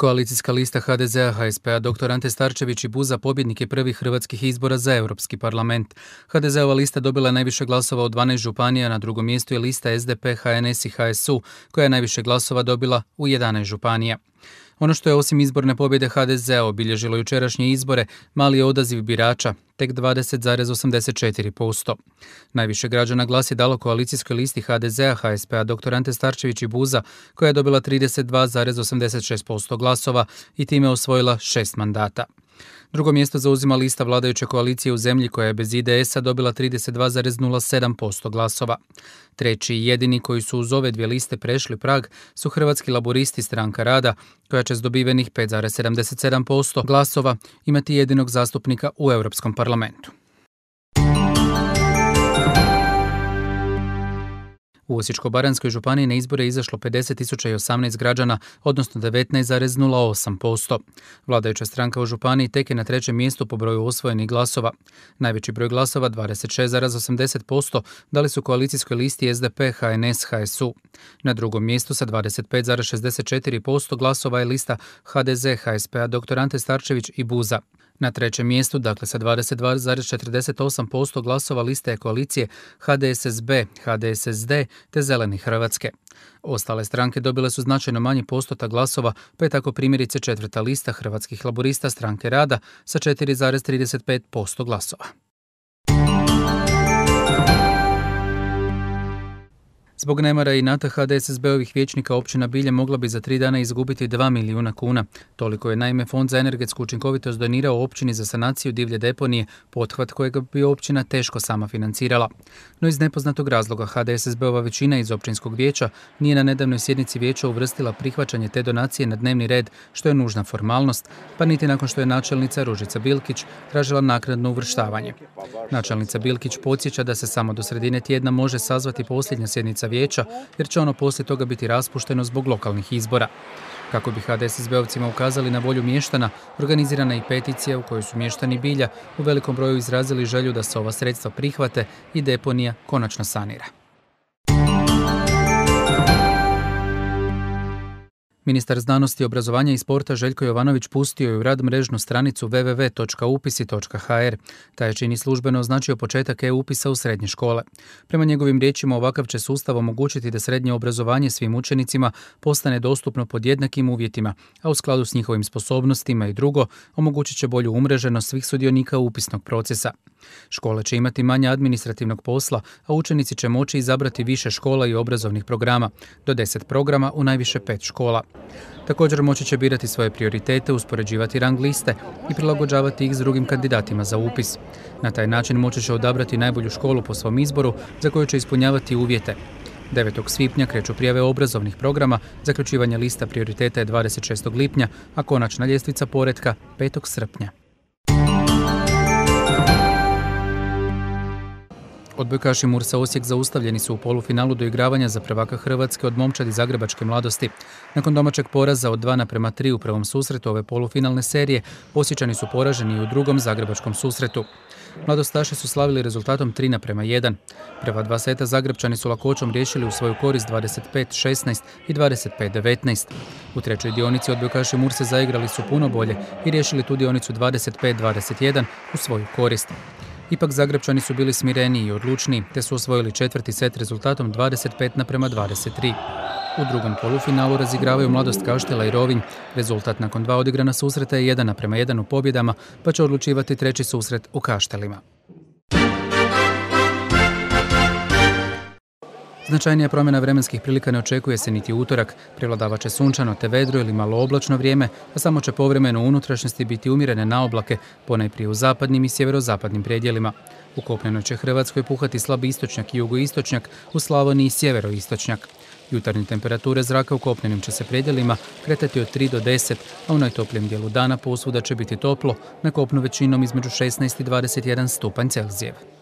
Koalicijska lista HDZ-a, HSP-a, dr. Ante Starčević i Buza pobjednik je prvih hrvatskih izbora za Europski parlament. HDZ-ova lista dobila je najviše glasova od 12 županija, na drugom mjestu je lista SDP, HNS i HSU, koja je najviše glasova dobila u 11 županija. Ono što je osim izborne pobjede hdz obilježilo jučerašnje izbore, mali je odaziv birača, tek 20,84%. Najviše građana glas je dalo koalicijskoj listi HDZ-a, HSP-a dr. Ante Starčević i Buza, koja je dobila 32,86% glasova i time osvojila šest mandata. Drugo mjesto zauzima lista vladajuće koalicije u zemlji koja je bez IDS-a dobila 32,07% glasova. Treći i jedini koji su uz ove dvije liste prešli prag su Hrvatski laboristi stranka rada, koja će s dobivenih 5,77% glasova imati jedinog zastupnika u Europskom parlamentu. U Osječko-Baranskoj županiji na izbore je izašlo 50.018 građana, odnosno 19,08%. Vladajuća stranka u županiji tek je na trećem mjestu po broju osvojenih glasova. Najveći broj glasova, 26,80%, dali su koalicijskoj listi SDP, HNS, HSU. Na drugom mjestu sa 25,64% glasova je lista HDZ, HSP-a, Ante Starčević i Buza. Na trećem mjestu, dakle sa 22,48% glasova liste je koalicije HDSSB, HDSSD te Zeleni Hrvatske. Ostale stranke dobile su značajno manji postotak glasova, pa je tako primjerice četvrta lista Hrvatskih laborista stranke rada sa 4,35% glasova. Zbog nemara i nata HDSSB-ovih vječnika općina Bilje mogla bi za tri dana izgubiti 2 milijuna kuna. Toliko je naime Fond za energetsku učinkovitost donirao općini za sanaciju divlje deponije, pothvat kojeg bi općina teško sama financirala. No iz nepoznatog razloga HDSSB-ova većina iz općinskog vijeća nije na nedavnoj sjednici vijeća uvrstila prihvaćanje te donacije na dnevni red, što je nužna formalnost, pa niti nakon što je načelnica Ružica Bilkić tražila naknadno uvrštavanje. Načelnica Bilkić podsjeća da se samo do sredine tjedna može sazvati posljednja sjednica vijeća jer će ono poslije toga biti raspušteno zbog lokalnih izbora. Kako bi hdssb Beovcima ukazali na volju mještana, organizirana je i peticija u kojoj su mještani bilja u velikom broju izrazili želju da se ova sredstva prihvate i deponija konačno sanira. Ministar znanosti, obrazovanja i sporta Željko Jovanović pustio je u rad mrežnu stranicu www.upisi.hr. Taj je čini službeno označio početak e-upisa u srednje škole. Prema njegovim riječima ovakav će sustav omogućiti da srednje obrazovanje svim učenicima postane dostupno pod jednakim uvjetima, a u skladu s njihovim sposobnostima i drugo omogućit će bolju umreženost svih sudionika upisnog procesa. Škole će imati manje administrativnog posla, a učenici će moći izabrati više škola i obrazovnih programa, do 10 programa u najviše pet škola. Također moći će birati svoje prioritete, uspoređivati rang liste i prilagođavati ih s drugim kandidatima za upis. Na taj način moći će odabrati najbolju školu po svom izboru za koju će ispunjavati uvjete. 9. svipnja kreću prijave obrazovnih programa, zaključivanje lista prioriteta je 26. lipnja, a konačna ljestvica poretka 5. srpnja. Odbojkaši Mursa Osijek zaustavljeni su u polufinalu do igravanja za prvaka Hrvatske od momčadi Zagrebačke mladosti. Nakon domaćeg poraza od 2 prema 3 u prvom susretu ove polufinalne serije, osjećani su poraženi i u drugom Zagrebačkom susretu. Mladostaši su slavili rezultatom 3 prema 1. Prva dva seta Zagrebčani su lakoćom riješili u svoju korist 25-16 i 25-19. U trećoj dionici odbojkaši Murse zaigrali su puno bolje i riješili tu dionicu 25-21 u svoju korist. Ipak Zagrebčani su bili smireniji i odlučni, te su osvojili četvrti set rezultatom 25 naprema 23. U drugom polufinalu razigravaju mladost Kaštela i Rovinj. Rezultat nakon dva odigrana susreta je 1 naprema 1 u pobjedama, pa će odlučivati treći susret u Kaštelima. Značajnija promjena vremenskih prilika ne očekuje se niti utorak. će sunčano te vedro ili malo oblačno vrijeme, a samo će povremeno u unutrašnjosti biti umirene na oblake, ponajprije u zapadnim i sjeverozapadnim predjelima. U kopnenoj će Hrvatskoj puhati slab istočnjak i jugoistočnjak, u Slavoniji i sjeveroistočnjak. Jutarnje temperature zraka u kopnenim će se predjelima kretati od 3 do 10, a u najtoplijem dijelu dana posvuda će biti toplo, na kopnu većinom između 16 i 21 stupanj Celzijev.